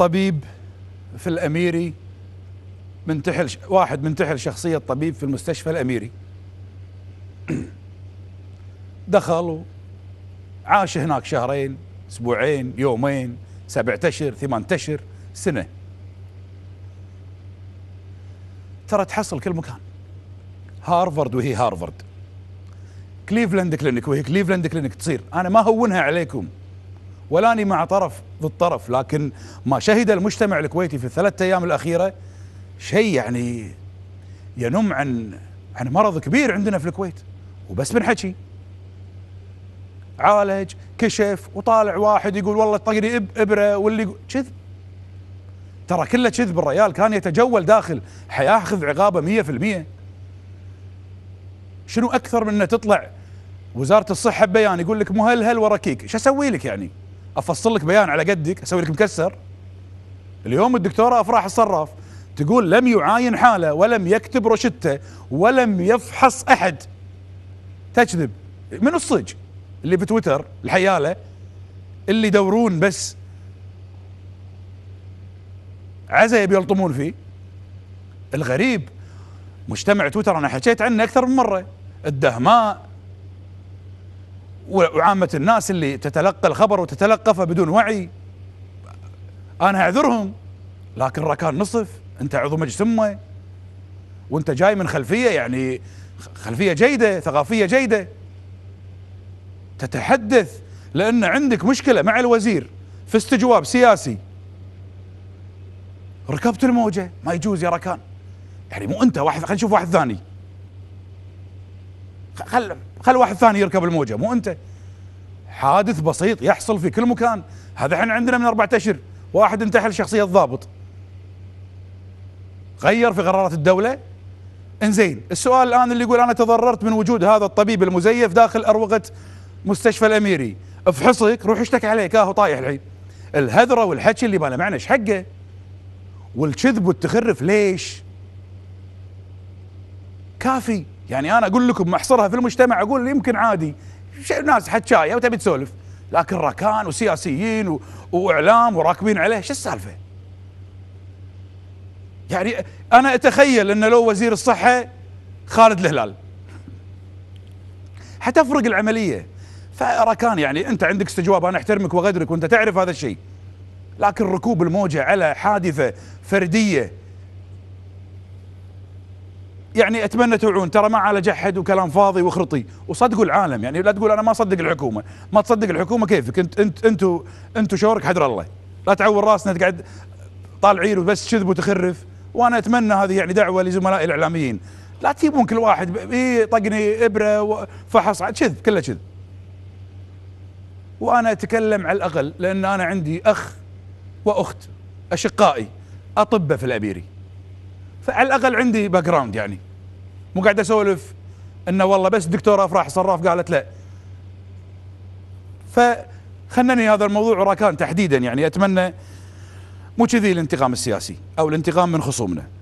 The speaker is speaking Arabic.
الطبيب في الاميري منتحل واحد منتحل شخصيه طبيب في المستشفى الاميري دخل عاش هناك شهرين اسبوعين يومين سبعة اشهر ثمان اشهر سنه ترى تحصل كل مكان هارفرد وهي هارفرد كليفلاند كلينك وهي كليفلاند كلينك تصير انا ما هونها عليكم ولاني مع طرف ضد طرف لكن ما شهد المجتمع الكويتي في الثلاثة أيام الأخيرة شيء يعني ينم عن عن مرض كبير عندنا في الكويت وبس بنحكي عالج كشف وطالع واحد يقول والله طقني ابره واللي كذب ترى كله كذب الريال كان يتجول داخل حياخذ عقابه 100% شنو اكثر من انه تطلع وزاره الصحه ببيان يقول لك مهلهل وركيك شو اسوي لك يعني افصل لك بيان على قدك اسوي لك مكسر اليوم الدكتوره افراح الصراف تقول لم يعاين حاله ولم يكتب روشته ولم يفحص احد تكذب من الصج اللي في تويتر الحياله اللي يدورون بس عزا يبي يلطمون فيه الغريب مجتمع تويتر انا حكيت عنه اكثر من مره الدهماء وعامة الناس اللي تتلقى الخبر وتتلقفه بدون وعي أنا أعذرهم لكن ركان نصف أنت عضو مجلس أمة وأنت جاي من خلفية يعني خلفية جيدة ثقافية جيدة تتحدث لأن عندك مشكلة مع الوزير في استجواب سياسي ركبت الموجة ما يجوز يا ركان يعني مو أنت واحد خلينا نشوف واحد ثاني خل خل واحد ثاني يركب الموجه مو انت حادث بسيط يحصل في كل مكان هذا احنا عندنا من اربعة اشهر واحد انتحل شخصيه ضابط غير في قرارات الدوله انزين السؤال الان اللي يقول انا تضررت من وجود هذا الطبيب المزيف داخل اروقه مستشفى الاميري افحصك روح اشتكي عليه كاهو طايح الحين الهذره والحكي اللي ما له معنى ايش حقه والكذب والتخرف ليش كافي يعني انا اقول لكم محصرها في المجتمع اقول يمكن عادي ناس حكايه وتبي تسولف لكن ركان وسياسيين و... واعلام وراكبين عليه شو السالفه؟ يعني انا اتخيل ان لو وزير الصحه خالد الهلال حتفرق العمليه فركان يعني انت عندك استجواب انا احترمك واقدرك وانت تعرف هذا الشيء لكن ركوب الموجه على حادثه فرديه يعني اتمنى توعون ترى ما على جحد وكلام فاضي وخرطي وصدقوا العالم يعني لا تقول انا ما اصدق الحكومه ما تصدق الحكومه كيفك انت انت انتوا انتوا شورك حدر الله لا تعور راسنا تقعد طالعين وبس كذب وتخرف وانا اتمنى هذه يعني دعوه لزملائي الاعلاميين لا تجيبون كل واحد إيه، طقني ابره وفحص كذب كله كذب وانا اتكلم على الاقل لان انا عندي اخ واخت اشقائي اطباء في الابيري فعلى الاقل عندي باك جراوند يعني مو قاعد اسولف انه والله بس دكتوره افراح صراف قالت لا فخنني هذا الموضوع راكان تحديدا يعني اتمنى مو كذي الانتقام السياسي او الانتقام من خصومنا